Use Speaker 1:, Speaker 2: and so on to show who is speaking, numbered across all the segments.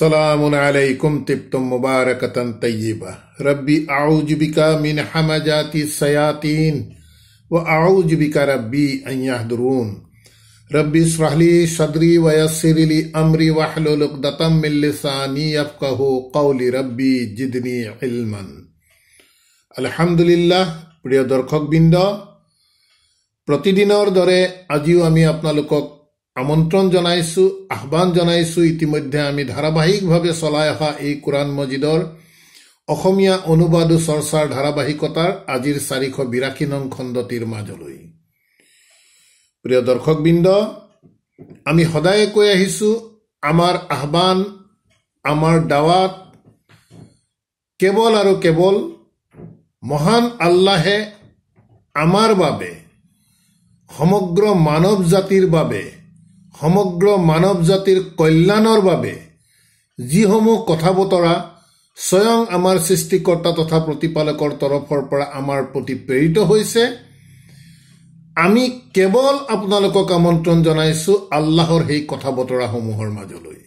Speaker 1: سلام عليكم تبتم مباركة طيبة ربي أعوذ بك من حمجات الشياطين وأعوذ بك ربي أن يحضرون ربي اشرح لي صدري ويسر لي أمري واحلل عقدة من لساني يفقه قولي ربي جدني علما الحمد لله প্ৰিয় দৰ্শকবৃন্দ প্ৰতিদিনৰ দৰে আজিও আমি আপোনালোকক আমন্ত্ৰণ জনাইছোঁ আহ্বান জনাইছো ইতিমধ্যে আমি ধাৰাবাহিকভাৱে চলাই অহা এই কোৰাণ মজিদৰ অসমীয়া অনুবাদো চৰ্চাৰ ধাৰাবাহিকতাৰ আজিৰ চাৰিশ বিৰাশী নং খণ্ডটিৰ মাজলৈ প্ৰিয় দৰ্শকবৃন্দ আমি সদায়ে কৈ আহিছোঁ আমাৰ আহ্বান আমাৰ দাৱাত কেৱল আৰু কেৱল মহান আল্লাহে আমাৰ বাবে সমগ্ৰ মানৱ জাতিৰ বাবে সমগ্ৰ মানৱ জাতিৰ কল্যাণৰ বাবে যিসমূহ কথা বতৰা স্বয়ং আমাৰ সৃষ্টিকৰ্তা তথা প্ৰতিপালকৰ তৰফৰ পৰা আমাৰ প্ৰতি প্ৰেৰিত হৈছে আমি কেৱল আপোনালোকক আমন্ত্ৰণ জনাইছোঁ আল্লাহৰ সেই কথা বতৰাসমূহৰ মাজলৈ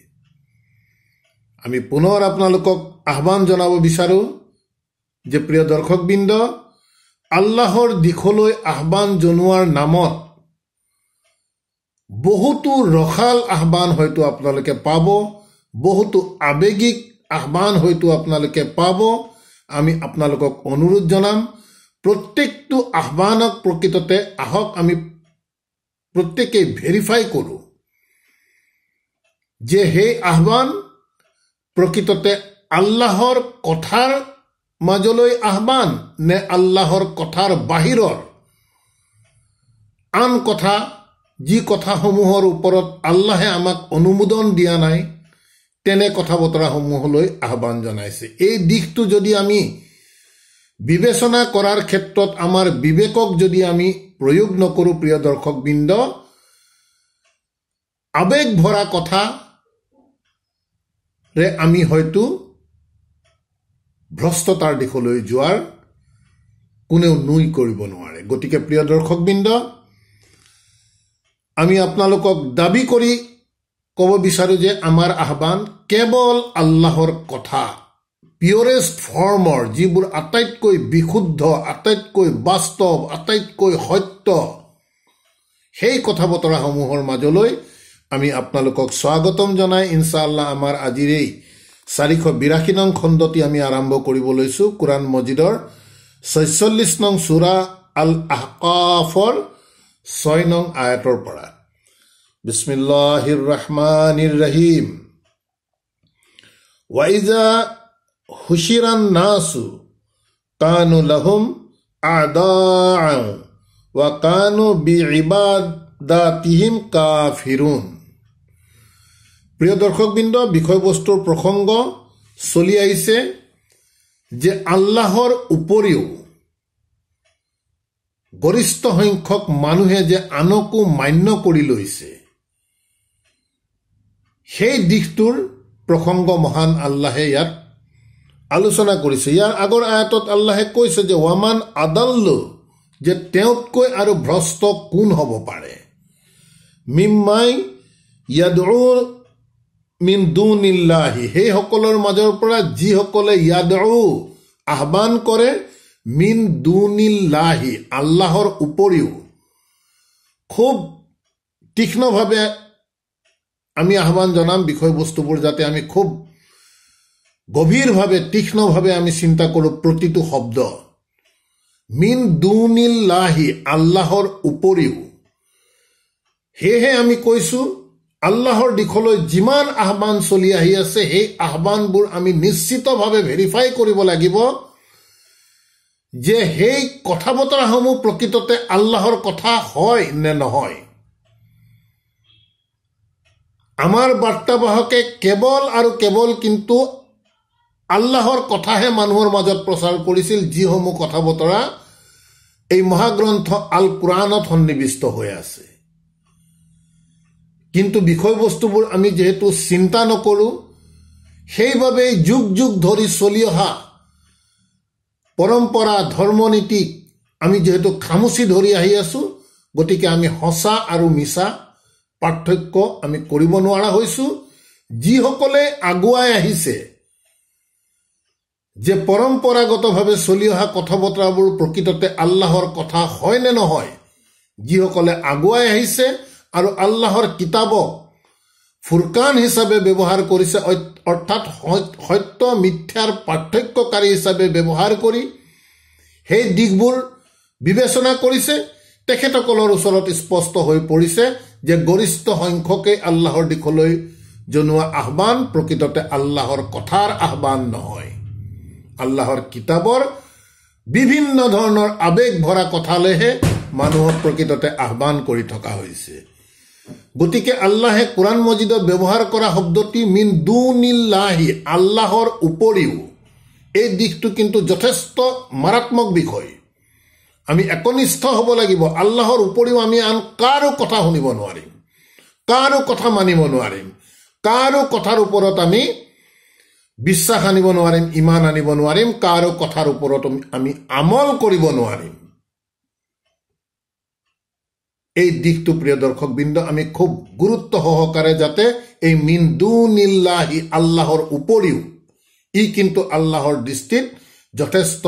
Speaker 1: আমি পুনৰ আপোনালোকক আহ্বান জনাব বিচাৰোঁ যে প্ৰিয় দৰ্শকবৃন্দ আল্লাহৰ দিশলৈ আহ্বান জনোৱাৰ নামত বহুতো ৰসাল আহ্বান হয়তো আপোনালোকে পাব বহুতো আৱেগিক আহ্বান হয়তো আপোনালোকে পাব আমি আপোনালোকক অনুৰোধ জনাম প্ৰত্যেকটো আহ্বানক প্ৰকৃততে আহক আমি প্ৰত্যেকেই ভেৰিফাই কৰোঁ যে সেই আহ্বান প্ৰকৃততে আল্লাহৰ কথাৰ মাজলৈ আহ্বান নে আল্লাহৰ কথাৰ বাহিৰৰ আন কথা যি কথাসমূহৰ ওপৰত আল্লাহে আমাক অনুমোদন দিয়া নাই তেনে কথা বতৰাসমূহলৈ আহ্বান জনাইছে এই দিশটো যদি আমি বিবেচনা কৰাৰ ক্ষেত্ৰত আমাৰ বিবেকক যদি আমি প্ৰয়োগ নকৰোঁ প্ৰিয় দৰ্শকবৃন্দ আৱেগ ভৰা কথাৰে আমি হয়তো ভ্ৰষ্টতাৰ দিশলৈ যোৱাৰ কোনেও নুই কৰিব নোৱাৰে গতিকে প্ৰিয় দৰ্শকবৃন্দ আমি আপোনালোকক দাবী কৰি ক'ব বিচাৰোঁ যে আমাৰ আহ্বান কেৱল আল্লাহৰ কথা পিয়ৰেষ্ট ফৰ্মৰ যিবোৰ আটাইতকৈ বিশুদ্ধ আটাইতকৈ বাস্তৱ আটাইতকৈ সত্য সেই কথা বতৰাসমূহৰ মাজলৈ আমি আপোনালোকক স্বাগতম জনাই আল্লাহ আমাৰ আজিৰেই চাৰিশ বিৰাশী নং খণ্ডটি আমি আৰম্ভ কৰিব লৈছোঁ কোৰাণ মজিদৰ ছয়চল্লিছ নং চূৰা আল আহকাফৰ ছয় নং আয়াতৰ পৰা বিস্মিল্লাহ ৱাইজা হুচিৰান কানু লহুম আদাও কানু বি কা ফিৰুন প্ৰিয় দৰ্শকবৃন্দ বিষয়বস্তুৰ প্ৰসংগ চলি আহিছে যে আল্লাহৰ উপৰিও গৰিষ্ঠ সংখ্যক মানুহে যে আনকো মান্য কৰি লৈছে সেই দিশটোৰ প্ৰসংগ মহান আল্লাহে ইয়াত আলোচনা কৰিছে ইয়াৰ আগৰ আয়াতত আল্লাহে কৈছে যে ৱামান আদাল্ল যে তেওঁতকৈ আৰু ভ্ৰষ্ট কোন হ'ব পাৰে মিম্মাই ইয়াদ মিন দুনিল্লাহি সেইসকলৰ মাজৰ পৰা যিসকলে ইয়াদ আহ্বান কৰে মিন দুনিল্লাহি আল্লাহর উপরেও খুব তীক্ষ্ণভাবে আমি আহ্বান জানাম বিষয়বস্তুবোৰ যাতে আমি খুব গভীৰভাৱে তীক্ষ্ণভাৱে আমি চিন্তা কৰোঁ প্ৰতিটো শব্দ মিন দুনিল্লাহি আল্লাহৰ উপৰিও সেয়েহে আমি কৈছোঁ আল্লাহৰ দিশলৈ যিমান আহ্বান চলি আহি আছে সেই আহ্বানবোৰ আমি নিশ্চিতভাৱে ভেৰিফাই কৰিব লাগিব যে সেই কথা বতৰাসমূহ প্ৰকৃততে আল্লাহৰ কথা হয় নে নহয় আমাৰ বাৰ্তাবাহকে কেৱল আৰু কেৱল কিন্তু আল্লাহৰ কথাহে মানুহৰ মাজত প্ৰচাৰ কৰিছিল যিসমূহ কথা বতৰা এই মহাগ্ৰন্থ আল কোৰাণত সন্নিৱিষ্ট হৈ আছে কিন্তু বিষয়বস্তুবোৰ আমি যিহেতু চিন্তা নকৰোঁ সেইবাবে যুগ যুগ ধৰি চলি অহা পৰম্পৰা ধৰ্ম নীতিক আমি যিহেতু খামুচি ধৰি আহি আছোঁ গতিকে আমি সঁচা আৰু মিছা পাৰ্থক্য আমি কৰিব নোৱাৰা হৈছোঁ যিসকলে আগুৱাই আহিছে যে পৰম্পৰাগতভাৱে চলি অহা কথা বতৰাবোৰ প্ৰকৃততে আল্লাহৰ কথা হয় নে নহয় যিসকলে আগুৱাই আহিছে আৰু আল্লাহৰ কিতাপক ফুৰকান হিচাপে ব্যৱহাৰ কৰিছে অৰ্থাৎ সত্য মিথ্যাৰ পাৰ্থক্যকাৰী হিচাপে ব্যৱহাৰ কৰি সেই দিশবোৰ বিবেচনা কৰিছে তেখেতসকলৰ ওচৰত স্পষ্ট হৈ পৰিছে যে গৰিষ্ঠ সংখ্যকে আল্লাহৰ দিশলৈ জনোৱা আহ্বান প্ৰকৃততে আল্লাহৰ কথাৰ আহ্বান নহয় আল্লাহৰ কিতাপৰ বিভিন্ন ধৰণৰ আৱেগ ভৰা কথালৈহে মানুহক প্ৰকৃততে আহ্বান কৰি থকা হৈছে গতিকে আল্লাহে কোৰাণ মজিদত ব্যৱহাৰ কৰা শব্দটি মিন দু নীলাহী আল্লাহৰ উপৰিও এই দিশটো কিন্তু যথেষ্ট মাৰাত্মক বিষয় আমি একনিষ্ঠ হ'ব লাগিব আল্লাহৰ উপৰিও আমি আন কাৰো কথা শুনিব নোৱাৰিম কাৰো কথা মানিব নোৱাৰিম কাৰো কথাৰ ওপৰত আমি বিশ্বাস আনিব নোৱাৰিম ইমান আনিব নোৱাৰিম কাৰো কথাৰ ওপৰত আমি আমল কৰিব নোৱাৰিম এই দিশটো প্ৰিয় দৰ্শক বৃন্দ আমি খুব গুৰুত্ব সহকাৰে যাতে এই মিন্দুনিল্লাহি আল্লাহৰ উপৰিও ই কিন্তু আল্লাহৰ দৃষ্টিত যথেষ্ট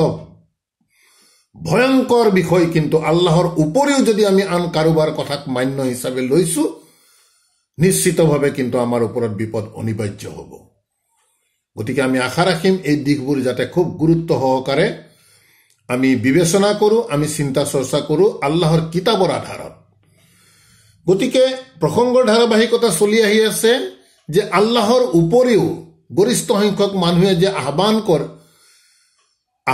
Speaker 1: ভয়ংকৰ বিষয় কিন্তু আল্লাহৰ উপৰিও যদি আমি আন কাৰোবাৰ কথাক মান্য হিচাপে লৈছো নিশ্চিতভাৱে কিন্তু আমাৰ ওপৰত বিপদ অনিবাৰ্য হ'ব গতিকে আমি আশা ৰাখিম এই দিশবোৰ যাতে খুব গুৰুত্ব সহকাৰে আমি বিবেচনা কৰোঁ আমি চিন্তা চৰ্চা কৰোঁ আল্লাহৰ কিতাপৰ আধাৰত গতিকে প্ৰসংগৰ ধাৰাবাহিকতা চলি আহি আছে যে আল্লাহৰ উপৰিও গৰিষ্ঠ সংখ্যক মানুহে যে আহ্বান কৰ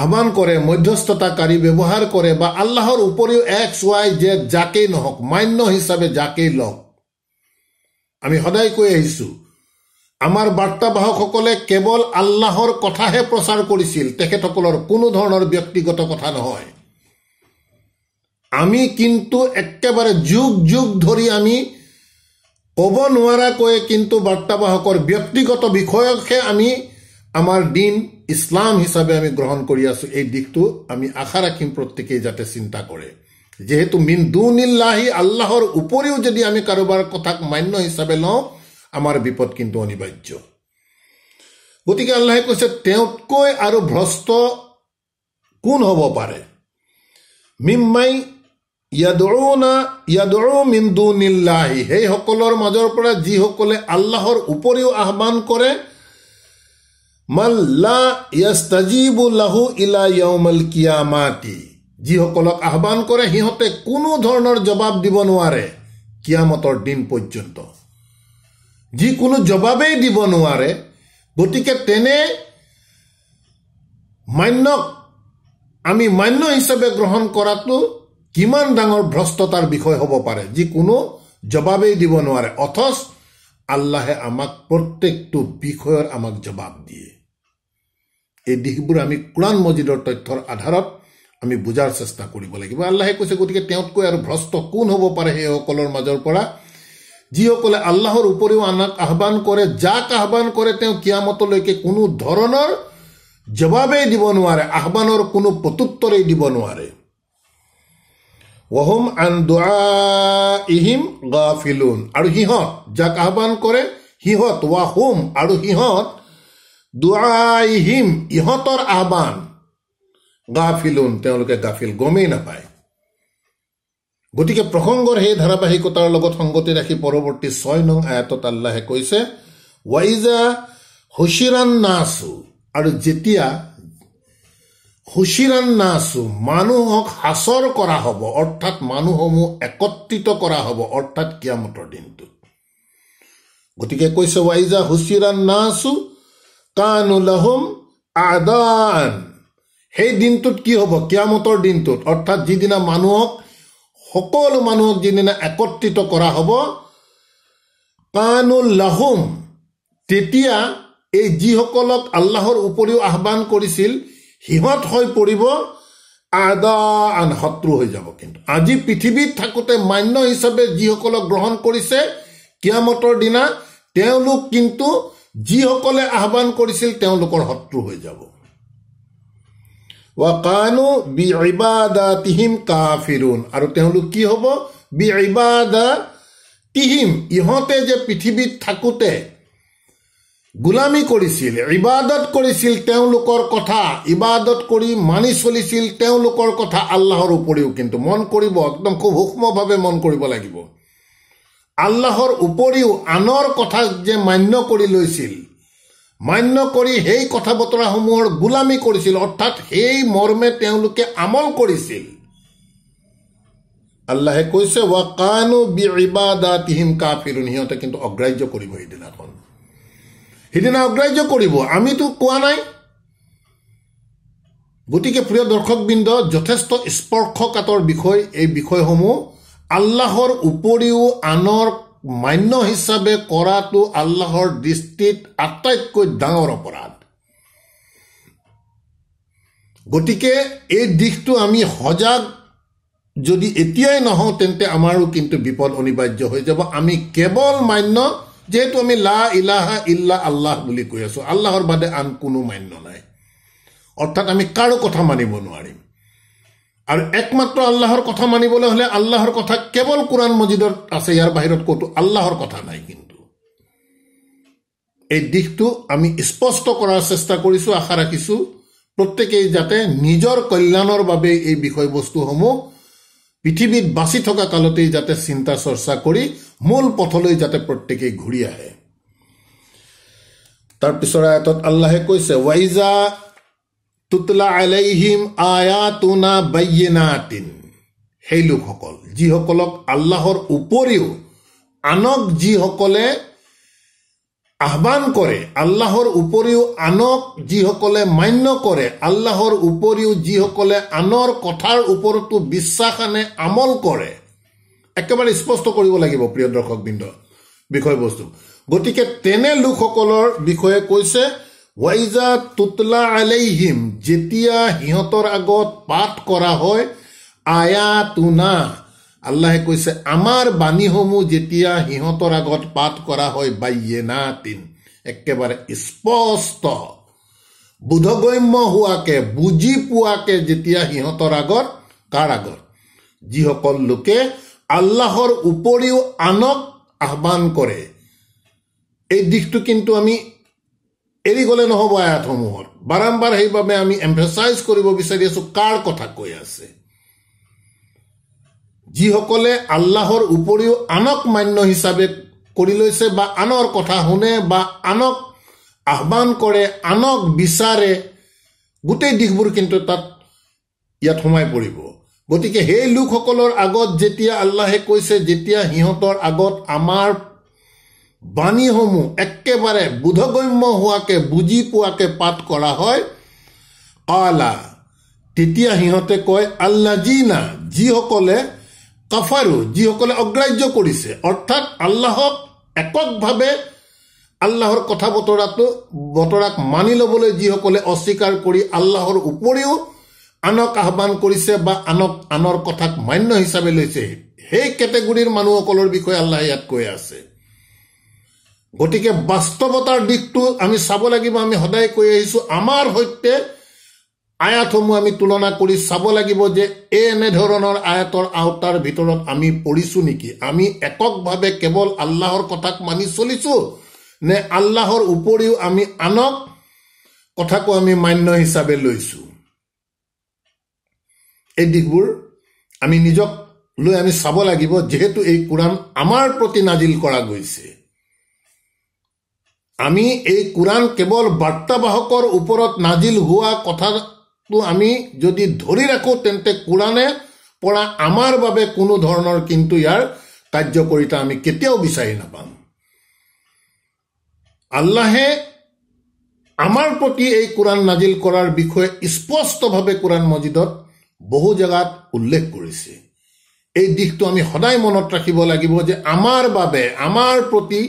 Speaker 1: আহ্বান কৰে মধ্যস্থতাকাৰী ব্যৱহাৰ কৰে বা আল্লাহৰ উপৰিও এক্স ৱাই যে যাকেই নহওক মান্য হিচাপে যাকেই লওক আমি সদায় কৈ আহিছোঁ আমাৰ বাৰ্তাবাহকসকলে কেৱল আল্লাহৰ কথাহে প্ৰচাৰ কৰিছিল তেখেতসকলৰ কোনো ধৰণৰ ব্যক্তিগত কথা নহয় আমি কিন্তু একেবাৰে যুগ যুগ ধৰি আমি ক'ব নোৱাৰাকৈয়ে কিন্তু বাৰ্তাবাহকৰ ব্যক্তিগত বিষয়কহে আমি আমাৰ দিন ইছলাম হিচাপে আমি গ্ৰহণ কৰি আছোঁ এই দিশটো আমি আশা ৰাখিম প্ৰত্যেকেই যাতে চিন্তা কৰে যিহেতু মিন্দু নিল্লাহী আল্লাহৰ উপৰিও যদি আমি কাৰোবাৰ কথাক মান্য হিচাপে লওঁ আমাৰ বিপদ কিন্তু অনিবাৰ্য গতিকে আল্লাহে কৈছে তেওঁতকৈ আৰু ভ্ৰষ্ট কোন হ'ব পাৰে মিম্মাই মিন্দুনিল্লাহি সেইসকলৰ মাজৰ পৰা যিসকলে আল্লাহৰ উপৰিও আহ্বান কৰে মাল্লা ইয়াস্তাজিবুল্লাহু ইলা য়ৌমল কিয়ামাতি যিসকলক আহ্বান কৰে সিহঁতে কোনো ধৰণৰ জবাব দিব নোৱাৰে কিয়ামতৰ দিন পৰ্যন্ত যিকোনো জবাবেই দিব নোৱাৰে গতিকে তেনে মান্যক আমি মান্য হিচাপে গ্ৰহণ কৰাটো কিমান ডাঙৰ ভ্ৰষ্টতাৰ বিষয় হ'ব পাৰে যি কোনো জবাবেই দিব নোৱাৰে অথচ আল্লাহে আমাক প্ৰত্যেকটো বিষয়ৰ আমাক জবাব দিয়ে এই দিশবোৰ আমি কোৰাণ মজিদৰ তথ্যৰ আধাৰত আমি বুজাৰ চেষ্টা কৰিব লাগিব আল্লাহে কৈছে গতিকে তেওঁতকৈ আৰু ভ্ৰষ্ট কোন হ'ব পাৰে সেইসকলৰ মাজৰ পৰা যিসকলে আল্লাহৰ উপৰিও আনক আহ্বান কৰে যাক আহ্বান কৰে তেওঁ কিয়ামতলৈকে কোনো ধৰণৰ জবাবেই দিব নোৱাৰে আহ্বানৰ কোনো প্ৰত্যুত্তৰেই দিব নোৱাৰে ওহম আন ইহিম গাফিলুন আৰু সিহঁত যাক আহ্বান কৰে সিহঁত হোম আৰু সিহঁত দুৱাইহিম ইহঁতৰ আহ্বান গাফিলুন তেওঁলোকে গাফিল গমেই নাপায় গতিকে প্ৰসংগৰ সেই ধাৰাবাহিকতাৰ লগত সংগতি ৰাখি পৰৱৰ্তী ছয় নং আয়াতত আল্লাহে কৈছে ৱাইজা হুচিৰান নাচু আৰু যেতিয়া হুচিৰাণ নাচো মানুহক হাসৰ কৰা হ'ব অৰ্থাৎ মানুহসমূহ একত্ৰিত কৰা হ'ব অৰ্থাৎ কিয়ামতৰ দিনটোত গতিকে কৈছে ৱাইজা হুচিৰাণ নাচো কানু লহম আদান সেই দিনটোত কি হ'ব কিয়ামতৰ দিনটোত অৰ্থাৎ যিদিনা মানুহক সকলো মানুহক যিদিনা একত্ৰিত কৰা হ'ব কানু লহম তেতিয়া এই যিসকলক আল্লাহৰ উপৰিও আহ্বান কৰিছিল সিহঁত হৈ পৰিব আদা আন শত্ৰু হৈ যাব কিন্তু আজি পৃথিৱীত থাকোঁতে মান্য হিচাপে যিসকলক গ্ৰহণ কৰিছে মতৰ দিনা তেওঁলোক কিন্তু যিসকলে আহ্বান কৰিছিল তেওঁলোকৰ শত্ৰু হৈ যাব ৱা কানু বি তিহিম কা ফিৰুণ আৰু তেওঁলোক কি হ'ব বি ইবাদা তিহিম ইহঁতে যে পৃথিৱীত থাকোঁতে গোলামী কৰিছিল ইবাদত কৰিছিল তেওঁলোকৰ কথা ইবাদত কৰি মানি চলিছিল তেওঁলোকৰ কথা আল্লাহৰ উপৰিও কিন্তু মন কৰিব একদম খুব সূক্ষ্মভাৱে মন কৰিব লাগিব আল্লাহৰ উপৰিও আনৰ কথা যে মান্য কৰি লৈছিল মান্য কৰি সেই কথা বতৰাসমূহৰ গোলামী কৰিছিল অৰ্থাৎ সেই মৰ্মে তেওঁলোকে আমল কৰিছিল আল্লাহে কৈছে ৱাকানু বি ইবাদা তিহিম কা সিহঁতে কিন্তু অগ্ৰাহ্য কৰিব সেইদিনাখন সিদিনা অগ্ৰাহ্য কৰিব আমিতো কোৱা নাই গতিকে প্ৰিয় দৰ্শকবৃন্দ যথেষ্ট স্পৰ্শকাতৰ বিষয় এই বিষয়সমূহ আল্লাহৰ উপৰিও আনৰ মান্য হিচাপে কৰাটো আল্লাহৰ দৃষ্টিত আটাইতকৈ ডাঙৰ অপৰাধ গতিকে এই দিশটো আমি সজাগ যদি এতিয়াই নহওঁ তেন্তে আমাৰো কিন্তু বিপদ অনিবাৰ্য হৈ যাব আমি কেৱল মান্য় যিহেতু আমি লা ইলাহা ইল্লা আল্লাহ বুলি কৈ আছোঁ আল্লাহৰ বাদে আন কোনো মান্য নাই অৰ্থাৎ আমি কাৰো কথা মানিব নোৱাৰিম আৰু একমাত্ৰ আল্লাহৰ কথা মানিবলৈ হ'লে আল্লাহৰ কথা কেৱল কোৰাণ মজিদত আছে ইয়াৰ বাহিৰত ক'তো আল্লাহৰ কথা নাই কিন্তু এই দিশটো আমি স্পষ্ট কৰাৰ চেষ্টা কৰিছোঁ আশা ৰাখিছোঁ প্ৰত্যেকেই যাতে নিজৰ কল্যাণৰ বাবে এই বিষয়বস্তুসমূহ পৃথিৱীত বাচি থকা কালতেই যাতে চিন্তা চৰ্চা কৰি মূল পথলৈ যাতে প্ৰত্যেকেই ঘূৰি আহে তাৰপিছৰ আয়াতত আল্লাহে কৈছে ৱাইজা তুতলা আলাইহিম আয়া তুনা বাইনাতিন সেই লোকসকল যিসকলক আল্লাহৰ উপৰিও আনক যিসকলে আহ্বান কৰে আল্লাহৰ উপৰিও আনক যিসকলে মান্য কৰে আল্লাহৰ উপৰিও যিসকলে আনৰ কথাৰ ওপৰতো বিশ্বাস আনে আমল কৰে একেবাৰে স্পষ্ট কৰিব লাগিব প্ৰিয় দৰ্শকবৃন্দ বিষয়বস্তু গতিকে তেনে লোকসকলৰ বিষয়ে কৈছে ৱাইজা তুতলা আলেহিম যেতিয়া সিহঁতৰ আগত পাঠ কৰা হয় আয়া তুনা আল্লাহে কৈছে আমাৰ বাণীসমূহ যেতিয়া সিহঁতৰ আগত পাঠ কৰা হয় বাইয়ে না তিন একেবাৰে স্পষ্ট বোধগম্য হোৱাকে বুজি পোৱাকে যেতিয়া সিহঁতৰ আগত কাৰ আগত যিসকল লোকে আল্লাহৰ উপৰিও আনক আহ্বান কৰে এই দিশটো কিন্তু আমি এৰি গ'লে নহ'ব আয়াতসমূহত বাৰম্বাৰ সেইবাবে আমি এম্ফেচাইজ কৰিব বিচাৰি আছো কাৰ কথা কৈ আছে যিসকলে আল্লাহৰ উপৰিও আনক মান্য হিচাপে কৰি লৈছে বা আনৰ কথা শুনে বা আনক আহ্বান কৰে আনক বিচাৰে গোটেই দিশবোৰ কিন্তু তাত ইয়াত সোমাই পৰিব গতিকে সেই লোকসকলৰ আগত যেতিয়া আল্লাহে কৈছে যেতিয়া সিহঁতৰ আগত আমাৰ বাণীসমূহ একেবাৰে বোধগম্য হোৱাকৈ বুজি পোৱাকৈ পাঠ কৰা হয় আলা তেতিয়া সিহঁতে কয় আল্লা জিনা যিসকলে কাফাৰু যিসকলে অগ্ৰাহ্য কৰিছে অৰ্থাৎ আল্লাহক এককভাৱে আল্লাহৰ কথা বতৰাটো বতৰাক মানি ল'বলৈ যিসকলে অস্বীকাৰ কৰি আল্লাহৰ উপৰিও আনক আহ্বান কৰিছে বা আনক আনৰ কথাক মান্য হিচাপে লৈছে সেই কেটেগৰীৰ মানুহসকলৰ বিষয়ে আল্লাহে ইয়াত কৈ আছে গতিকে বাস্তৱতাৰ দিশটো আমি চাব লাগিব আমি সদায় কৈ আহিছোঁ আমাৰ সৈতে আয়াতসমূহ আমি তুলনা কৰি চাব লাগিব যে এই এনেধৰণৰ আয়াতৰ আওতাৰ ভিতৰত আমি পৰিছো নেকি আমি এককভাৱে কেৱল আল্লাহৰ কথাক মানি চলিছোঁ নে আল্লাহৰ উপৰিও আমি আনক কথাকো আমি মান্য হিচাপে লৈছোঁ এই দিশবোৰ আমি নিজক লৈ আমি চাব লাগিব যিহেতু এই কোৰাণ আমাৰ প্ৰতি নাজিল কৰা গৈছে আমি এই কোৰাণ কেৱল বাৰ্তাবাহকৰ ওপৰত নাজিল হোৱা কথাটো আমি যদি ধৰি ৰাখোঁ তেন্তে কোৰাণে পৰা আমাৰ বাবে কোনো ধৰণৰ কিন্তু ইয়াৰ কাৰ্যকৰিতা আমি কেতিয়াও বিচাৰি নাপাম আল্লাহে আমাৰ প্ৰতি এই কোৰাণ নাজিল কৰাৰ বিষয়ে স্পষ্টভাৱে কোৰাণ মজিদত বহু জেগাত উল্লেখ কৰিছে এই দিশটো আমি সদায় মনত ৰাখিব লাগিব যে আমাৰ বাবে আমাৰ প্ৰতি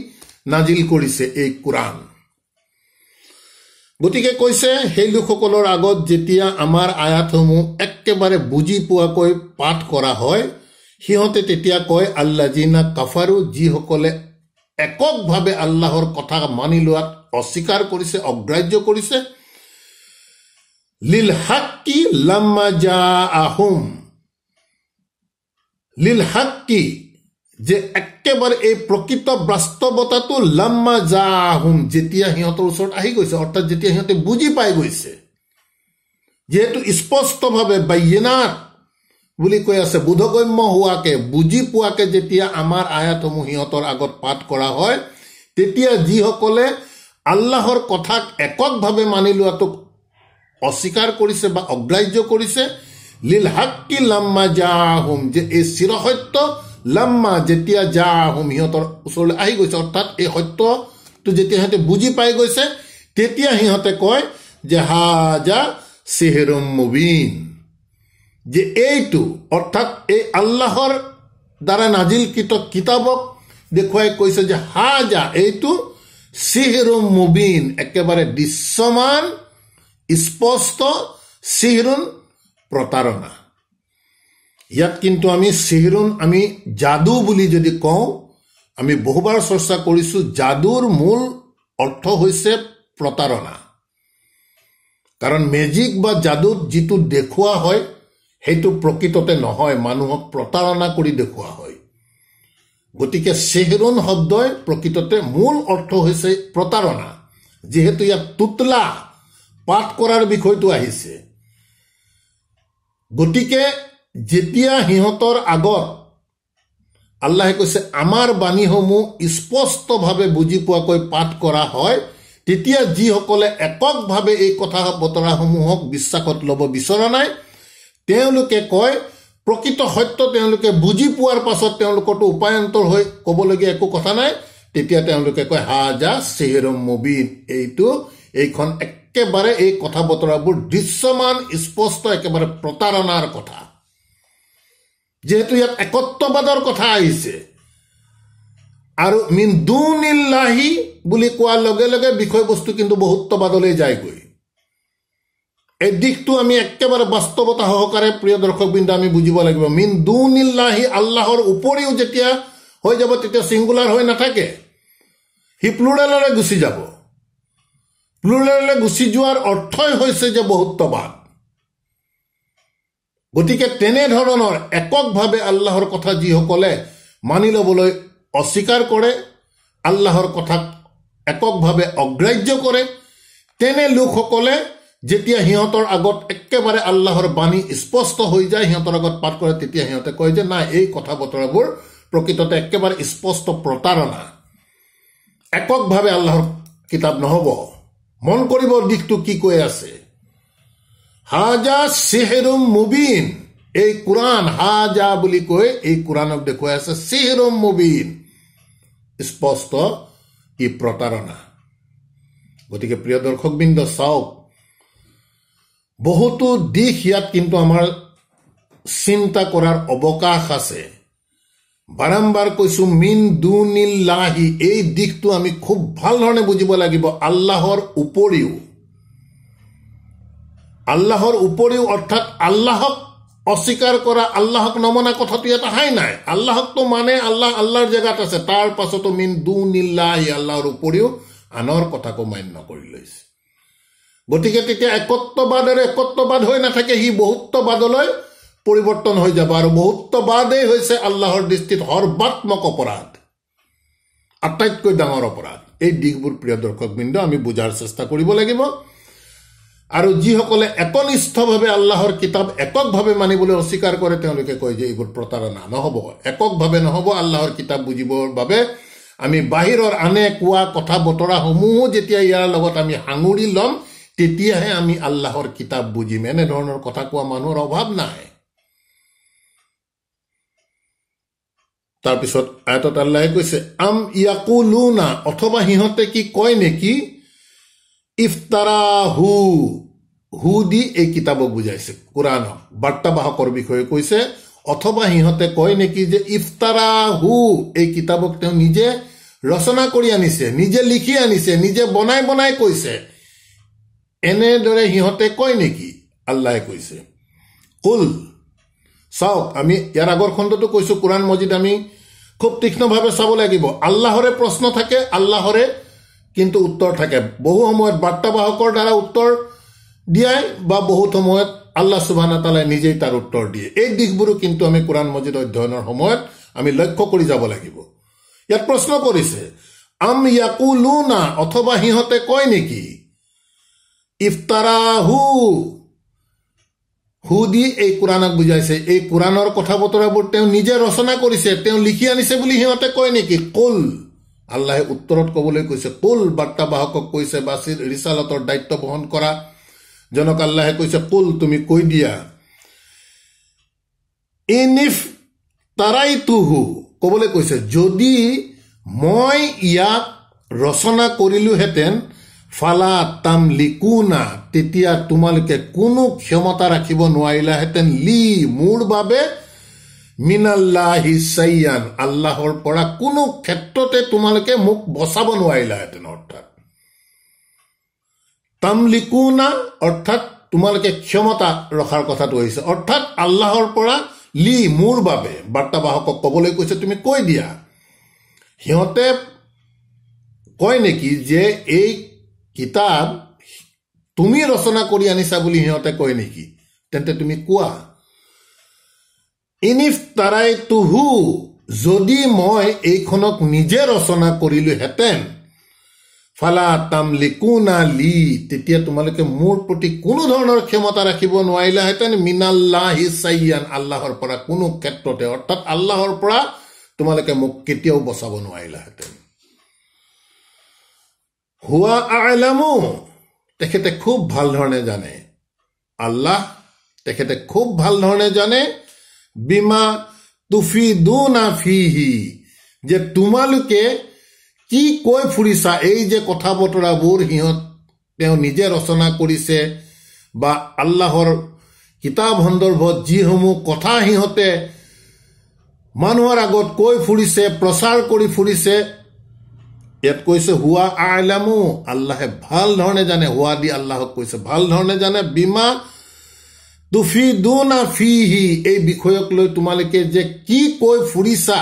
Speaker 1: নাজিল কৰিছে এই কোৰাণ গতিকে কৈছে সেই লোকসকলৰ আগত যেতিয়া আমাৰ আয়াতসমূহ একেবাৰে বুজি পোৱাকৈ পাঠ কৰা হয় সিহঁতে তেতিয়া কয় আল্লা আল্লাজিনা কাফাৰু যিসকলে এককভাৱে আল্লাহৰ কথা মানি লোৱাত অস্বীকাৰ কৰিছে অগ্ৰাহ্য কৰিছে লিল হাক্কি লাম্মা যা আহম লিল হাক্কি যে একেবাৰে এই প্ৰকৃত বাস্তৱতাটো লাম্মা যা আহোম যেতিয়া সিহঁতৰ ওচৰত আহি গৈছে অৰ্থাৎ যেতিয়া সিহঁতে বুজি পাই গৈছে যিহেতু স্পষ্টভাৱে বাইনাথ বুলি কৈ আছে বোধগম্য হোৱাকে বুজি পোৱাকে যেতিয়া আমাৰ আয়াতসমূহ সিহঁতৰ আগত পাঠ কৰা হয় তেতিয়া যিসকলে আল্লাহৰ কথাক এককভাৱে মানি লোৱাটোক অস্বীকার করেছে বা অগ্রাহ্য করেছে লীল হাক্কি লাম্মা যা আহোম যে এই চিৰসত্য লাম্মা যেতিয়া যা আহোম সিহঁতৰ ওচৰলৈ আহি গৈছে অৰ্থাৎ এই সত্যটো যেতিয়া সিহঁতে বুজি পাই গৈছে তেতিয়া সিহঁতে কয় যে হাজা চেহেৰুম মুবিন যে এইটো অৰ্থাৎ এই আল্লাহৰ দ্বাৰা নাজিলকৃত কিতাপক দেখুৱাই কৈছে যে হাজা এইটো চিহেৰম মুবিন একেবাৰে দৃশ্যমান স্পষ্ট চিহৰণ প্ৰতাৰণা ইয়াত কিন্তু আমি চিহৰণ আমি যাদু বুলি যদি কওঁ আমি বহুবাৰ চৰ্চা কৰিছো যাদুৰ মূল অৰ্থ হৈছে প্ৰতাৰণা কাৰণ মেজিক বা যাদুত যিটো দেখুওৱা হয় সেইটো প্ৰকৃততে নহয় মানুহক প্ৰতাৰণা কৰি দেখুওৱা হয় গতিকে চেহৰুণ শব্দই প্ৰকৃততে মূল অৰ্থ হৈছে প্ৰতাৰণা যিহেতু ইয়াত তুতলা পাঠ কৰাৰ বিষয়টো আহিছে গতিকে যেতিয়া সিহঁতৰ আগত আল্লাহে কৈছে আমাৰ বাণীসমূহ স্পষ্টভাৱে বুজি পোৱাকৈ পাঠ কৰা হয় তেতিয়া যিসকলে এককভাৱে এই কথা বতৰাসমূহক বিশ্বাসত ল'ব বিচৰা নাই তেওঁলোকে কয় প্ৰকৃত সত্য তেওঁলোকে বুজি পোৱাৰ পাছত তেওঁলোকতো উপায়ন্তৰ হৈ ক'বলগীয়া একো কথা নাই তেতিয়া তেওঁলোকে কয় হা যা চেহেৰ মবিন এইটো এইখন এক একেবাৰে এই কথা বতৰাবোৰ দৃশ্যমান স্পষ্ট একেবাৰে প্ৰতাৰণাৰ কথা যিহেতু ইয়াত একত্ববাদৰ কথা আহিছে আৰু মিন দুনিল্লাহী বুলি কোৱাৰ লগে লগে বিষয়বস্তু কিন্তু বহুত্ববাদলৈ যায়গৈ এই দিশটো আমি একেবাৰে বাস্তৱতা সহকাৰে প্ৰিয় দৰ্শকবৃন্দ আমি বুজিব লাগিব মিন দুনিল্লাহী আল্লাহৰ উপৰিও যেতিয়া হৈ যাব তেতিয়া ছিংগুলাৰ হৈ নাথাকে সি প্লুৰেলৰে গুচি যাব প্লুৰেললৈ গুচি যোৱাৰ অৰ্থই হৈছে যে বহুত্ববাদ গতিকে তেনেধৰণৰ এককভাৱে আল্লাহৰ কথা যিসকলে মানি ল'বলৈ অস্বীকাৰ কৰে আল্লাহৰ কথাক এককভাৱে অগ্ৰাহ্য কৰে তেনে লোকসকলে যেতিয়া সিহঁতৰ আগত একেবাৰে আল্লাহৰ বাণী স্পষ্ট হৈ যায় সিহঁতৰ আগত পাঠ কৰে তেতিয়া সিহঁতে কয় যে নাই এই কথা বতৰাবোৰ প্ৰকৃততে একেবাৰে স্পষ্ট প্ৰতাৰণা এককভাৱে আল্লাহৰ কিতাপ নহ'ব মন কৰিব দিশটো কি কৈ আছে হাজা চেহেৰুম মুবিন এই কোৰাণ হাজা বুলি কৈ এই কোৰাণক দেখুৱাই আছে চেহেৰুম মুবিন স্পষ্ট ই প্ৰতাৰণা গতিকে প্ৰিয় দৰ্শকবৃন্দ চাওক বহুতো দিশ ইয়াত কিন্তু আমাৰ চিন্তা কৰাৰ অৱকাশ আছে বাৰম্বাৰ কৈছোঁ মিন দুনিল্লাহি এই দিশটো আমি খুব ভাল ধৰণে বুজিব লাগিব আল্লাহৰ উপৰিও আল্লাহৰ উপৰিও অৰ্থাৎ আল্লাহক অস্বীকাৰ কৰা আল্লাহক নমনা কথাটো এটা হাই নাই আল্লাহকতো মানে আল্লাহ আল্লাহৰ জেগাত আছে তাৰ পাছতো মিন দুনিল্লাহি আল্লাহৰ উপৰিও আনৰ কথাকো মান্য কৰি লৈছে গতিকে তেতিয়া একত্ববাদৰে একত্ববাদ হৈ নাথাকে সি বহুত্ববাদলৈ পৰিৱৰ্তন হৈ যাব আৰু মুহূৰ্তবাদেই হৈছে আল্লাহৰ দৃষ্টিত সৰ্বাত্মক অপৰাধ আটাইতকৈ ডাঙৰ অপৰাধ এই দিশবোৰ প্ৰিয় দৰ্শকবৃন্দ আমি বুজাৰ চেষ্টা কৰিব লাগিব আৰু যিসকলে একনিষ্ঠভাৱে আল্লাহৰ কিতাপ এককভাৱে মানিবলৈ অস্বীকাৰ কৰে তেওঁলোকে কয় যে এইবোৰ প্ৰতাৰণা নহ'ব এককভাৱে নহ'ব আল্লাহৰ কিতাপ বুজিবৰ বাবে আমি বাহিৰৰ আনে কোৱা কথা বতৰাসমূহো যেতিয়া ইয়াৰ লগত আমি সাঙুৰি ল'ম তেতিয়াহে আমি আল্লাহৰ কিতাপ বুজিম এনেধৰণৰ কথা কোৱা মানুহৰ অভাৱ নাই তাৰপিছত আয়তত আল্লাহে কৈছে আম ইয়াকো অথবা সিহঁতে কি কয় নেকি ইফতাৰা হু হু দি এই কিতাপক বুজাইছে কোৰাণক বাৰ্তাবাহকৰ বিষয়ে কৈছে অথবা সিহঁতে কয় নেকি যে ইফতাৰা হু এই কিতাপক তেওঁ নিজে ৰচনা কৰি আনিছে নিজে লিখি আনিছে নিজে বনাই বনাই কৈছে এনেদৰে সিহঁতে কয় নেকি আল্লাহে কৈছে কুল চাওক আমি ইয়াৰ আগৰ খণ্ডটো কৈছোঁ কোৰাণ মজিদ আমি খুব তীক্ষ্ণভাৱে চাব লাগিব আল্লাহৰে প্ৰশ্ন থাকে আল্লাহৰে কিন্তু উত্তৰ থাকে বহু সময়ত বাৰ্তাবাহকৰ দ্বাৰা উত্তৰ দিয়াই বা বহুত সময়ত আল্লাহ চুভান তালাই নিজেই তাৰ উত্তৰ দিয়ে এই দিশবোৰো কিন্তু আমি কোৰাণ মজিদ অধ্যয়নৰ সময়ত আমি লক্ষ্য কৰি যাব লাগিব ইয়াত প্ৰশ্ন কৰিছে আম ইয়াকো লু না অথবা সিহঁতে কয় নেকি ইফতাৰা হু হু দি এই কোৰাণক বুজাইছে এই কোৰাণৰ কথা বতৰাবোৰ তেওঁ নিজে ৰচনা কৰিছে তেওঁ লিখি আনিছে বুলি সিহঁতে কয় নেকি কল আল্লাহে উত্তৰত কবলৈ কৈছে কল বাৰ্তাবাহকক কৈছে বাচিৰ ৰিচালতৰ দায়িত্ব বহন কৰা জনক আল্লাহে কৈছে কল তুমি কৈ দিয়া ইনিফ তাৰাই হু কবলৈ কৈছে যদি মই ইয়াক ৰচনা কৰিলোহেঁতেন ফালা না তেতিয়া তোমালোকে কোনো ক্ষমতা ৰাখিব নোৱাৰিলাহেঁতেন লি মোৰ বাবে মিনাল্লাহি চাইয়ান আল্লাহৰ পৰা কোনো ক্ষেত্ৰতে তোমালোকে মোক বচাব নোৱাৰিলাহেঁতেন অৰ্থাৎ তামলিকুনা অৰ্থাৎ তোমালোকে ক্ষমতা ৰখাৰ কথাটো আহিছে অৰ্থাৎ আল্লাহৰ পৰা লি মোৰ বাবে বাৰ্তাবাহকক ক'বলৈ কৈছে তুমি কৈ দিয়া সিহঁতে কয় নেকি যে এই কিতাপ তুমি ৰচনা কৰি আনিছা বুলি সিহঁতে কয় নেকি তেন্তে তুমি কোৱা ইনিফ তাৰাই তুহু যদি মই এইখনক নিজে ৰচনা কৰিলোহেঁতেন ফালা তাম লিকু না লি তেতিয়া তোমালোকে মোৰ প্ৰতি কোনো ধৰণৰ ক্ষমতা ৰাখিব নোৱাৰিলাহেঁতেন মিনাল্লাহিচাইয়ান আল্লাহৰ পৰা কোনো ক্ষেত্ৰতে অৰ্থাৎ আল্লাহৰ পৰা তোমালোকে মোক কেতিয়াও বচাব নোৱাৰিলাহেঁতেন হুয়া আলামু তেখেতে খুব ভাল ধৰণে জানে আল্লাহ তেখেতে খুব ভাল ধৰণে জানে বিমা তুফি দু ফিহি যে তোমালোকে কি কৈ ফুৰিছা এই যে কথা বতৰাবোৰ সিহঁত তেওঁ নিজে ৰচনা কৰিছে বা আল্লাহৰ কিতাপ সন্দৰ্ভত যিসমূহ কথা সিহঁতে মানুহৰ আগত কৈ ফুৰিছে প্ৰচাৰ কৰি ফুৰিছে ইয়াত কৈছে হোৱা আলামু আল্লাহে ভাল ধৰণে জানে হোৱা দি আল্লাহক কৈছে ভাল ধৰণে জানে বীমা তুফি না ফিহি এই বিষয়ক লৈ তোমালোকে যে কি কৈ ফুৰিছা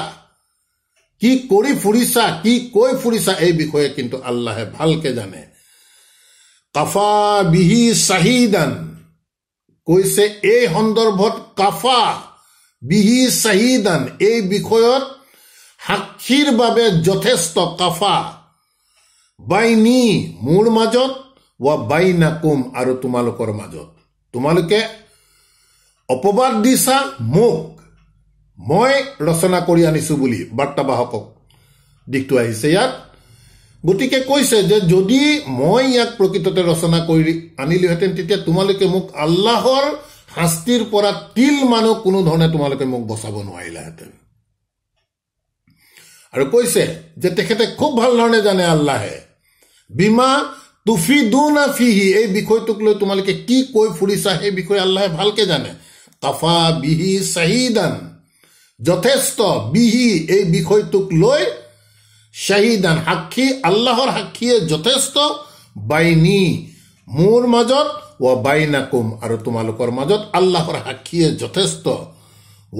Speaker 1: কি কৰি ফুৰিছা কি কৈ ফুৰিছা এই বিষয়ে কিন্তু আল্লাহে ভালকে জানে কাফা বিহি চাহিদান কৈছে এই সন্দৰ্ভত কাফা বিহি চাহিদান এই বিষয়ত সাক্ষীৰ বাবে যথেষ্ট কাফা বাই নি মোৰ মাজত ৱা বাই নাকুম আৰু তোমালোকৰ মাজত তোমালোকে অপবাদ দিছা মোক মই ৰচনা কৰি আনিছো বুলি বাৰ্তাবাহকক দিশটো আহিছে ইয়াত গতিকে কৈছে যে যদি মই ইয়াক প্ৰকৃততে ৰচনা কৰি আনিলোহেঁতেন তেতিয়া তোমালোকে মোক আল্লাহৰ শাস্তিৰ পৰা তিল মানুহ কোনো ধৰণে তোমালোকে মোক বচাব নোৱাৰিলাহেঁতেন আৰু কৈছে যে তেখেতে খুব ভাল ধৰণে জানে আল্লাহে বিমা তুফি না ফিহি এই বিষয়টোক লৈ তোমালোকে কি কৈ ফুৰিছা সেই বিষয়ে আল্লাহে ভালকৈ জানে তাফা বিহি শ্বাহিদান যথেষ্ট বিহি এই বিষয়টোক লৈ শ্বাহিদান সাক্ষী আল্লাহৰ সাক্ষীয়ে যথেষ্ট বাইনি মোৰ মাজত ৱ বাইনাকুম আৰু তোমালোকৰ মাজত আল্লাহৰ সাক্ষীয়ে যথেষ্ট